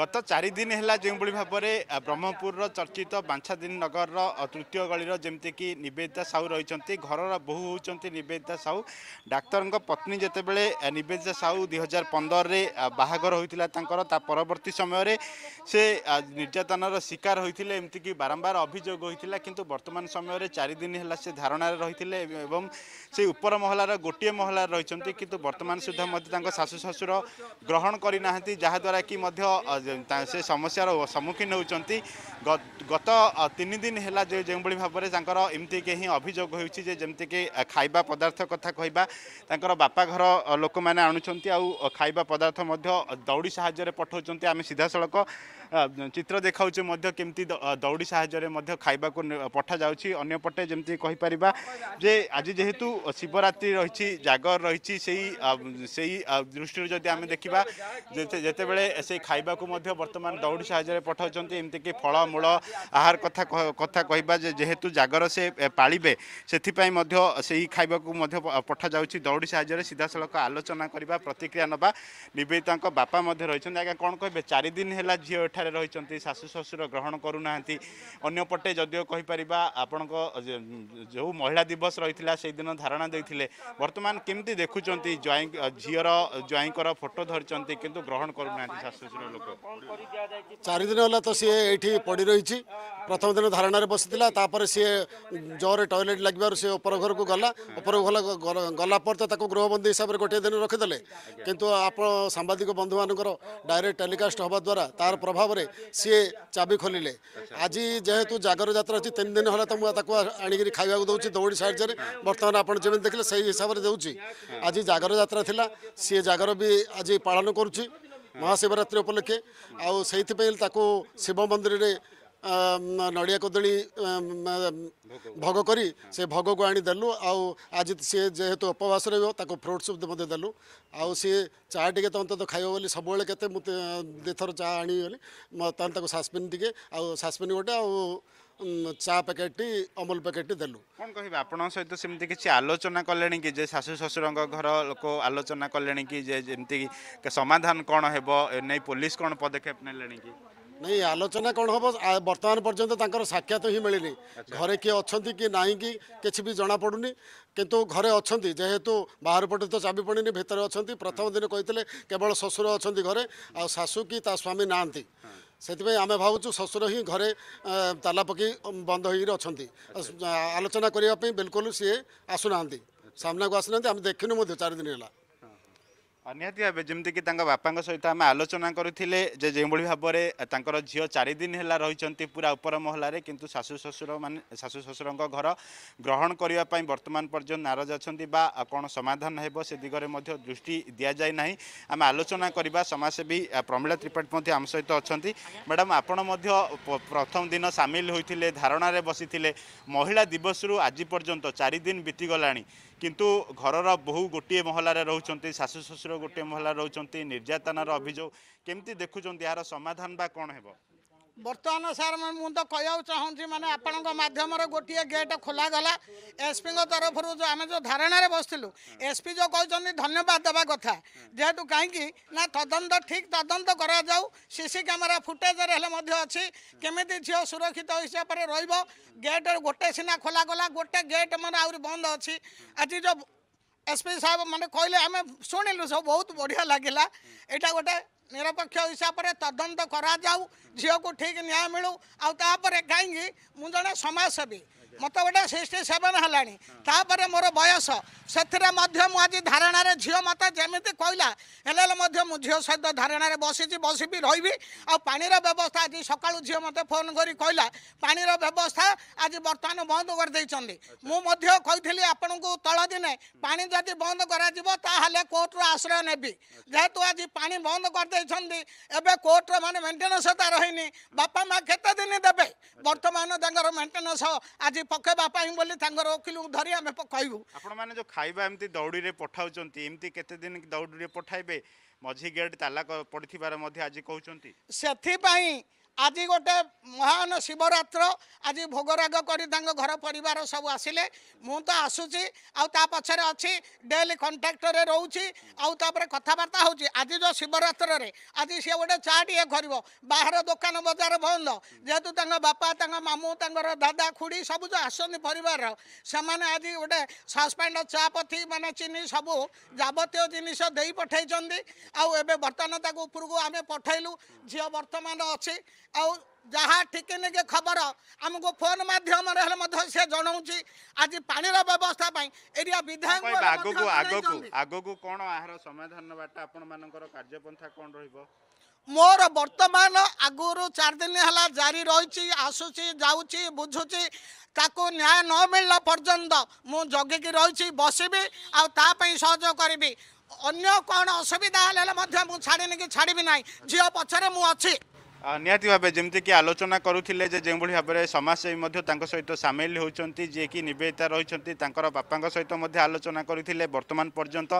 গত চারিদিন হল যেভাবে ভাবে ব্রহ্মপুর চর্চিত বাঞ্ছাদিন নগর তৃতীয় গলির যেমিকি নিবেদিতা সাউ রয়েছেন ঘর বহু হচ্ছেন নিবেদিতা সাউ ডাক্তর পত্নী যেতবে নিবেদিতা সাউ দুই হাজার পনেরে বাহাঘর হয়েছিল তাঁর তা পরবর্তী সময়ের সে নির্যাতনার শিকার হয়েছিল এমতিকি বারম্বার অভিযোগ হয়েছিল কিন্তু বর্তমান সময়ের চারিদিন হল সে ধারণার রয়েছে এবং সেই উপর মহলার গোটিয়ে মহলার রয়েছেন কিন্তু বর্তমান সুদ্ধা মধ্যে তাঁর শাশু শ্বশুর গ্রহণ করে না যাদ্বারা কি মধ্য ସେ ସମସ୍ୟାର ସମ୍ମୁଖୀନ ହେଉଛନ୍ତି ଗତ ତିନି ଦିନ ହେଲା ଯେଉଁଭଳି ଭାବରେ ତାଙ୍କର ଏମିତି କେହି ଅଭିଯୋଗ ହେଉଛି ଯେ ଯେମିତିକି ଖାଇବା ପଦାର୍ଥ କଥା କହିବା ତାଙ୍କର ବାପା ଘର ଲୋକମାନେ ଆଣୁଛନ୍ତି ଆଉ ଖାଇବା ପଦାର୍ଥ ମଧ୍ୟ ଦୌଡ଼ି ସାହାଯ୍ୟରେ ପଠାଉଛନ୍ତି ଆମେ ସିଧାସଳଖ চিত্র দেখাউছে মধ্য কেমতি দৌড়ি সাহায্যে মধ্য খাইবাকু পঠাযাଉଛି অন্যপটে যেমতি କହିପାରିବା যে আজি যেহেতু শিবরাত্রি রয়েছে জাগর রয়েছে সেই সেই দৃষ্টির যদি আমি দেখিবা যেতবে সেই খাইবাকু মধ্য বর্তমান দৌড়ি সাহায্যে পঠাউছেন এমতিকি ফলমূল আহার কথা কথা কহবা যে যেহেতু জাগর সে পাড়বে সেপাই মধ্য সেই খাইবাকু মধ্য পঠাযাଉଛି দৌড়ি সাহায্যে সিধাসলখ আলোচনা করা প্রতিক্রিয়া নেবা নিবেদিতা বাপা মধ্যে রয়েছেন আজ্ঞা কম কে চারিদিন হল ঝিও এঠা र शाशु ग्रहण गर अन्यपे जो महिला दिवस र से दिन धारणा वर्तमान के झिर जर फोटो धरि ग्रहण गरौँ शासु श्छु लोक चारिदिन होला ति पडि प्रथम दिन धारणा बसिला सिए जोरे टेट लाग गलाप हिसाब हिसाबले गोटे दिन रकिदेन्ट आप सादिक बन्धु म डायरेक्ट टेलिकास्ट द्वारा तार प्रभाव ଭାବରେ ସିଏ ଚାବି ଖୋଲିଲେ ଆଜି ଯେହେତୁ ଜାଗର ଯାତ୍ରା ଅଛି ତିନି ଦିନ ହେଲା ତ ମୁଁ ତାକୁ ଆଣିକିରି ଖାଇବାକୁ ଦେଉଛି ଦୌଡ଼ି ସାହାଯ୍ୟରେ ବର୍ତ୍ତମାନ ଆପଣ ଯେମିତି ଦେଖିଲେ ସେଇ ହିସାବରେ ଦେଉଛି ଆଜି ଜାଗର ଯାତ୍ରା ଥିଲା ସିଏ ଜାଗର ବି ଆଜି ପାଳନ କରୁଛି ମହାଶିବରାତ୍ରି ଉପଲକ୍ଷେ ଆଉ ସେଇଥିପାଇଁ ତାକୁ ଶିବ ମନ୍ଦିରରେ ନଡ଼ିଆ କଦଳୀ ଭୋଗ କରି ସେ ଭୋଗକୁ ଆଣି ଦେଲୁ ଆଉ ଆଜି ସିଏ ଯେହେତୁ ଉପବାସ ରହିବ ତାକୁ ଫ୍ରୁଟ୍ ସୁପ୍ ମଧ୍ୟ ଦେଲୁ ଆଉ ସିଏ ଚା ଟିକେ ତନ୍ତ ତ ଖାଇବ ବୋଲି ସବୁବେଳେ କେତେ ମୁଁ ଦୁଇଥର ଚା ଆଣିବି ବୋଲି ତାହେଲେ ତାକୁ ସାସ୍ପେନ୍ ଟିକେ ଆଉ ସାସ୍ପେନ୍ ଗୋଟେ ଆଉ ଚା ପ୍ୟାକେଟ୍ଟି ଅମୁଲ ପ୍ୟାକେଟ୍ଟି ଦେଲୁ କ'ଣ କହିବେ ଆପଣଙ୍କ ସହିତ ସେମିତି କିଛି ଆଲୋଚନା କଲେଣି କି ଯେ ଶାଶୁ ଶ୍ୱଶୁରଙ୍କ ଘର ଲୋକ ଆଲୋଚନା କଲେଣି କି ଯେ ଯେମିତି ସମାଧାନ କ'ଣ ହେବ ଏ ନେଇ ପୋଲିସ କ'ଣ ପଦକ୍ଷେପ ନେଲେଣି କି ନାଇଁ ଆଲୋଚନା କ'ଣ ହେବ ବର୍ତ୍ତମାନ ପର୍ଯ୍ୟନ୍ତ ତାଙ୍କର ସାକ୍ଷାତ ହିଁ ମିଳିନି ଘରେ କିଏ ଅଛନ୍ତି କି ନାହିଁ କି କିଛି ବି ଜଣାପଡ଼ୁନି କିନ୍ତୁ ଘରେ ଅଛନ୍ତି ଯେହେତୁ ବାହାର ପଟେ ତ ଚାବି ପଡ଼ିନି ଭିତରେ ଅଛନ୍ତି ପ୍ରଥମ ଦିନ କହିଥିଲେ କେବଳ ଶ୍ୱଶୁର ଅଛନ୍ତି ଘରେ ଆଉ ଶାଶୁ କି ତା ସ୍ୱାମୀ ନାହାନ୍ତି ସେଥିପାଇଁ ଆମେ ଭାବୁଛୁ ଶ୍ୱଶୁର ହିଁ ଘରେ ତାଲା ପକାଇ ବନ୍ଦ ହୋଇକିରି ଅଛନ୍ତି ଆଲୋଚନା କରିବା ପାଇଁ ବିଲକୁଲ ସିଏ ଆସୁନାହାନ୍ତି ସାମ୍ନାକୁ ଆସୁନାହାନ୍ତି ଆମେ ଦେଖିନୁ ମଧ୍ୟ ଚାରିଦିନ ହେଲା ନିହାତି ଭାବେ ଯେମିତିକି ତାଙ୍କ ବାପାଙ୍କ ସହିତ ଆମେ ଆଲୋଚନା କରିଥିଲେ ଯେ ଯେଉଁଭଳି ଭାବରେ ତାଙ୍କର ଝିଅ ଚାରିଦିନ ହେଲା ରହିଛନ୍ତି ପୁରା ଉପର ମହଲାରେ କିନ୍ତୁ ଶାଶୁ ଶ୍ୱଶୁର ମାନେ ଶାଶୁ ଶ୍ୱଶୁରଙ୍କ ଘର ଗ୍ରହଣ କରିବା ପାଇଁ ବର୍ତ୍ତମାନ ପର୍ଯ୍ୟନ୍ତ ନାରାଜ ଅଛନ୍ତି ବା କ'ଣ ସମାଧାନ ହେବ ସେ ଦିଗରେ ମଧ୍ୟ ଦୃଷ୍ଟି ଦିଆଯାଇ ନାହିଁ ଆମେ ଆଲୋଚନା କରିବା ସମାଜସେବୀ ପ୍ରମିଳା ତ୍ରିପାଠୀ ମଧ୍ୟ ଆମ ସହିତ ଅଛନ୍ତି ମ୍ୟାଡ଼ାମ୍ ଆପଣ ମଧ୍ୟ ପ୍ରଥମ ଦିନ ସାମିଲ ହୋଇଥିଲେ ଧାରଣାରେ ବସିଥିଲେ ମହିଳା ଦିବସରୁ ଆଜି ପର୍ଯ୍ୟନ୍ତ ଚାରିଦିନ ବିତିଗଲାଣି କିନ୍ତୁ ଘରର ବହୁ ଗୋଟିଏ ମହଲାରେ ରହୁଛନ୍ତି ଶାଶୁ ଶ୍ୱଶୁର ଗୋଟିଏ ମହଲା ରହୁଛନ୍ତି ନିର୍ଯାତନାର ଅଭିଯୋଗ କେମିତି ଦେଖୁଛନ୍ତି ଏହାର ସମାଧାନ ବା କ'ଣ ହେବ ବର୍ତ୍ତମାନ ସାର୍ ମୁଁ ତ କହିବାକୁ ଚାହୁଁଛି ମାନେ ଆପଣଙ୍କ ମାଧ୍ୟମରେ ଗୋଟିଏ ଗେଟ୍ ଖୋଲାଗଲା ଏସ୍ପିଙ୍କ ତରଫରୁ ଯେଉଁ ଆମେ ଯେଉଁ ଧାରଣାରେ ବସିଥିଲୁ ଏସ୍ପି ଯେଉଁ କହୁଛନ୍ତି ଧନ୍ୟବାଦ ଦେବା କଥା ଯେହେତୁ କାହିଁକି ନା ତଦନ୍ତ ଠିକ୍ ତଦନ୍ତ କରାଯାଉ ସିସି କ୍ୟାମେରା ଫୁଟେଜରେ ହେଲେ ମଧ୍ୟ ଅଛି କେମିତି ଝିଅ ସୁରକ୍ଷିତ ହିସାବରେ ରହିବ ଗେଟ୍ ଗୋଟେ ସିନା ଖୋଲାଗଲା ଗୋଟେ ଗେଟ୍ ମାନେ ଆହୁରି ବନ୍ଦ ଅଛି ଆଜି ଯେଉଁ ଏସ୍ପି ସାହେବ ମାନେ କହିଲେ ଆମେ ଶୁଣିଲୁ ସବୁ ବହୁତ ବଢ଼ିଆ ଲାଗିଲା ଏଇଟା ଗୋଟେ ନିରପେକ୍ଷ ହିସାବରେ ତଦନ୍ତ କରାଯାଉ ଝିଅକୁ ଠିକ୍ ନ୍ୟାୟ ମିଳୁ ଆଉ ତାପରେ କାହିଁକି ମୁଁ ଜଣେ ସମାଜସେବୀ ମୋତେ ଗୋଟେ ସିକ୍ସଟି ସେଭେନ୍ ହେଲାଣି ତାପରେ ମୋର ବୟସ ସେଥିରେ ମଧ୍ୟ ମୁଁ ଆଜି ଧାରଣାରେ ଝିଅ ମୋତେ ଯେମିତି କହିଲା ହେଲେ ହେଲେ ମଧ୍ୟ ମୁଁ ଝିଅ ସହିତ ଧାରଣାରେ ବସିଛି ବସିବି ରହିବି ଆଉ ପାଣିର ବ୍ୟବସ୍ଥା ଆଜି ସକାଳୁ ଝିଅ ମୋତେ ଫୋନ୍ କରି କହିଲା ପାଣିର ବ୍ୟବସ୍ଥା ଆଜି ବର୍ତ୍ତମାନ ବନ୍ଦ କରିଦେଇଛନ୍ତି ମୁଁ ମଧ୍ୟ କହିଥିଲି ଆପଣଙ୍କୁ ତଳ ଦିନେ ପାଣି ଯଦି ବନ୍ଦ କରାଯିବ ତାହେଲେ କୋର୍ଟର ଆଶ୍ରୟ ନେବି ଯେହେତୁ ଆଜି ପାଣି ବନ୍ଦ କରିଦେଇଛନ୍ତି ଏବେ କୋର୍ଟର ମାନେ ମେଣ୍ଟେନାନ୍ସ ତା ରହିନି ବାପା ମା' କେତେ ଦିନ ଦେବେ ବର୍ତ୍ତମାନ ତାଙ୍କର ମେଣ୍ଟେନାନ୍ସ ଆଜି ପକେଇବା ପାଇଁ ବୋଲି ତାଙ୍କର ଓକିଲକୁ ଧରି ଆମେ ପକାଇବୁ ଆପଣମାନେ ଯେଉଁ ଖାଇବା ଏମିତି ଦୌଡ଼ିରେ ପଠାଉଛନ୍ତି ଏମିତି କେତେ ଦିନ ଦୌଡ଼ିରେ ପଠାଇବେ ମଝି ଗେଟ୍ ତାଲା ପଡ଼ିଥିବାର ମଧ୍ୟ ଆଜି କହୁଛନ୍ତି ସେଥିପାଇଁ আজি গোটে মহান শিবরাত্র আজি ভোগরাগ করে তাঙ্ক ঘর পরিবার সব আসলে মু তো আসুছি তা পছরে অছি ডেলি কন্টাক্টরে রয়েছি আপরে কথাবার্তা হচ্ছে আজি যে শিবরাত্রের আজি সি গোটে চা টিয়ে করব বাহার দোকান বজার বন্ধ যেহেতু তাঙ্ক বাপা তাঙ্ক মামু তাঙ্কর দাদা খুড়ি সবু যে আসছেন পরিবার সে আজি গোটে সসপ্যান্ড চা পথি মানে চিনি সবু যাবতীয় জিনিস দিয়ে পঠাইছেন আবে বর্তমান তাকে উপরকু আমি পঠাইলু ঝিও বর্তমান অছি ଆଉ ଯାହା ଠିକି ନିକେ ଖବର ଆମକୁ ଫୋନ ମାଧ୍ୟମରେ ହେଲେ ମଧ୍ୟ ସେ ଜଣାଉଛି ଆଜି ପାଣିର ବ୍ୟବସ୍ଥା ପାଇଁ ଏରିଆ ବିଧାୟକ ଆଗକୁ ଆଗକୁ ଆଗକୁ କ'ଣ ଏହାର ସମାଧାନ ବାଟ ଆପଣମାନଙ୍କର କାର୍ଯ୍ୟପନ୍ଥା କ'ଣ ରହିବ ମୋର ବର୍ତ୍ତମାନ ଆଗରୁ ଚାରି ଦିନ ହେଲା ଜାରି ରହିଛି ଆସୁଛି ଯାଉଛି ବୁଝୁଛି ତାକୁ ନ୍ୟାୟ ନ ମିଳିଲା ପର୍ଯ୍ୟନ୍ତ ମୁଁ ଜଗିକି ରହିଛି ବସିବି ଆଉ ତା ପାଇଁ ସହଯୋଗ କରିବି ଅନ୍ୟ କ'ଣ ଅସୁବିଧା ହେଲେ ହେଲେ ମଧ୍ୟ ମୁଁ ଛାଡ଼ିନି କି ଛାଡ଼ିବି ନାହିଁ ଝିଅ ପଛରେ ମୁଁ ଅଛି ନିହାତି ଭାବେ ଯେମିତିକି ଆଲୋଚନା କରୁଥିଲେ ଯେ ଯେଉଁଭଳି ଭାବରେ ସମାଜସେବୀ ମଧ୍ୟ ତାଙ୍କ ସହିତ ସାମିଲ ହେଉଛନ୍ତି ଯିଏକି ନିବେଦିତା ରହିଛନ୍ତି ତାଙ୍କର ବାପାଙ୍କ ସହିତ ମଧ୍ୟ ଆଲୋଚନା କରିଥିଲେ ବର୍ତ୍ତମାନ ପର୍ଯ୍ୟନ୍ତ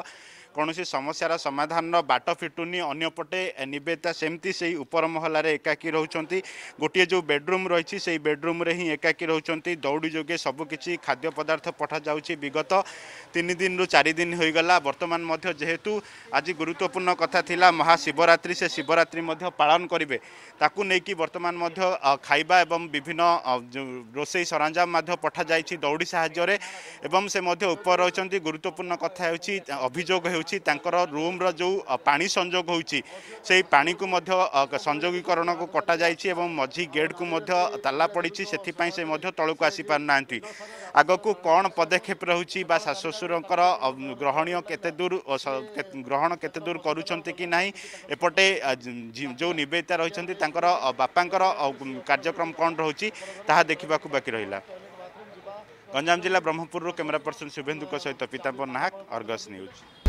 କୌଣସି ସମସ୍ୟାର ସମାଧାନର ବାଟ ଫିଟୁନି ଅନ୍ୟପଟେ ନିବେଦିତା ସେମିତି ସେଇ ଉପର ମହଲାରେ ଏକାକୀ ରହୁଛନ୍ତି ଗୋଟିଏ ଯେଉଁ ବେଡରୁମ୍ ରହିଛି ସେଇ ବେଡରୁମ୍ରେ ହିଁ ଏକାକୀ ରହୁଛନ୍ତି ଦୌଡ଼ି ଯୋଗେ ସବୁକିଛି ଖାଦ୍ୟ ପଦାର୍ଥ ପଠାଯାଉଛି ବିଗତ ତିନି ଦିନରୁ ଚାରି ଦିନ ହୋଇଗଲା ବର୍ତ୍ତମାନ ମଧ୍ୟ ଯେହେତୁ ଆଜି ଗୁରୁତ୍ୱପୂର୍ଣ୍ଣ କଥା ଥିଲା ମହାଶିବରାତ୍ରି ସେ ଶିବରାତ୍ରି ମଧ୍ୟ ପାଳନ କରିବେ ତାକୁ ନେଇକି ବର୍ତ୍ତମାନ ମଧ୍ୟ ଖାଇବା ଏବଂ ବିଭିନ୍ନ ରୋଷେଇ ସରଞ୍ଜାମ ମଧ୍ୟ ପଠାଯାଇଛି ଦୌଡ଼ି ସାହାଯ୍ୟରେ ଏବଂ ସେ ମଧ୍ୟ ଉପର ରହିଛନ୍ତି ଗୁରୁତ୍ୱପୂର୍ଣ୍ଣ କଥା ହେଉଛି ଅଭିଯୋଗ ହେଉଛି ହେଉଛି ତାଙ୍କର ରୁମ୍ର ଯେଉଁ ପାଣି ସଂଯୋଗ ହେଉଛି ସେଇ ପାଣିକୁ ମଧ୍ୟ ସଂଯୋଗୀକରଣକୁ କଟାଯାଇଛି ଏବଂ ମଝି ଗେଟ୍କୁ ମଧ୍ୟ ତାଲା ପଡ଼ିଛି ସେଥିପାଇଁ ସେ ମଧ୍ୟ ତଳକୁ ଆସିପାରୁନାହାନ୍ତି ଆଗକୁ କ'ଣ ପଦକ୍ଷେପ ରହୁଛି ବା ଶାଶୁ ଶ୍ୱଶୁରଙ୍କର ଗ୍ରହଣୀୟ କେତେ ଦୂର ଗ୍ରହଣ କେତେ ଦୂର କରୁଛନ୍ତି କି ନାହିଁ ଏପଟେ ଯେଉଁ ନିବେଦିତା ରହିଛନ୍ତି ତାଙ୍କର ବାପାଙ୍କର କାର୍ଯ୍ୟକ୍ରମ କ'ଣ ରହୁଛି ତାହା ଦେଖିବାକୁ ବାକି ରହିଲା ଗଞ୍ଜାମ ଜିଲ୍ଲା ବ୍ରହ୍ମପୁରରୁ କ୍ୟାମେରା ପର୍ସନ୍ ଶୁଭେନ୍ଦୁଙ୍କ ସହିତ ପିତାମ୍ବର ନାହାକ ଅର୍ଗସ୍ ନ୍ୟୁଜ୍